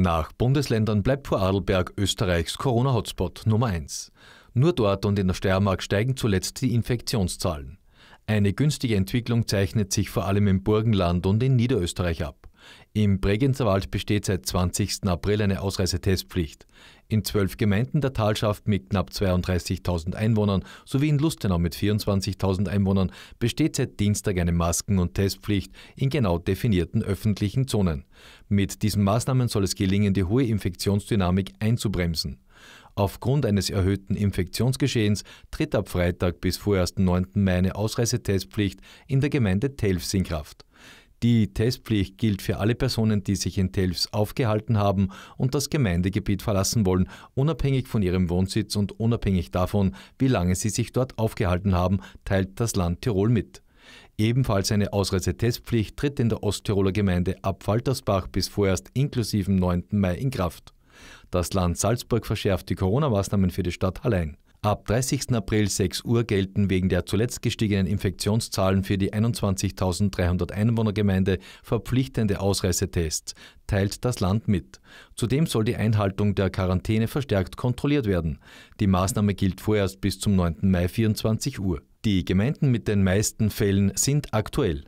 Nach Bundesländern bleibt Vorarlberg Österreichs Corona-Hotspot Nummer 1. Nur dort und in der Steiermark steigen zuletzt die Infektionszahlen. Eine günstige Entwicklung zeichnet sich vor allem im Burgenland und in Niederösterreich ab. Im Bregenzer Wald besteht seit 20. April eine Ausreisetestpflicht. In zwölf Gemeinden der Talschaft mit knapp 32.000 Einwohnern sowie in Lustenau mit 24.000 Einwohnern besteht seit Dienstag eine Masken- und Testpflicht in genau definierten öffentlichen Zonen. Mit diesen Maßnahmen soll es gelingen, die hohe Infektionsdynamik einzubremsen. Aufgrund eines erhöhten Infektionsgeschehens tritt ab Freitag bis vorerst 9. Mai eine Ausreisetestpflicht in der Gemeinde Telfs in Kraft. Die Testpflicht gilt für alle Personen, die sich in Telfs aufgehalten haben und das Gemeindegebiet verlassen wollen, unabhängig von ihrem Wohnsitz und unabhängig davon, wie lange sie sich dort aufgehalten haben, teilt das Land Tirol mit. Ebenfalls eine Ausreisetestpflicht tritt in der Osttiroler Gemeinde ab Faltersbach bis vorerst inklusive 9. Mai in Kraft. Das Land Salzburg verschärft die Corona-Maßnahmen für die Stadt allein. Ab 30. April 6 Uhr gelten wegen der zuletzt gestiegenen Infektionszahlen für die 21.300 Einwohnergemeinde verpflichtende Ausreisetests, teilt das Land mit. Zudem soll die Einhaltung der Quarantäne verstärkt kontrolliert werden. Die Maßnahme gilt vorerst bis zum 9. Mai 24 Uhr. Die Gemeinden mit den meisten Fällen sind aktuell.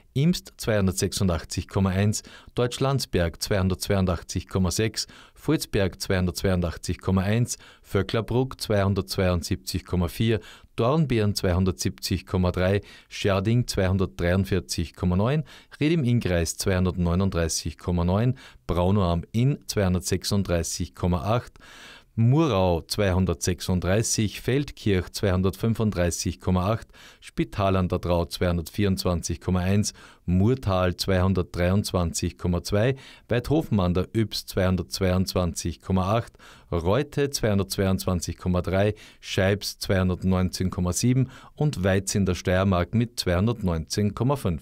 Imst 286,1, Deutschlandsberg 282,6, Fulzberg 282,1, Vöcklerbruck 272,4, Dornbirn 270,3, Scherding 243,9, Ried im Innkreis 239,9, Braunau am Inn 236,8, Murau 236, Feldkirch 235,8, Spital an der Drau 224,1, Murtal 223,2, Weidhofen an der Yps 222,8, Reute 222,3, Scheibs 219,7 und Weiz in der Steiermark mit 219,5.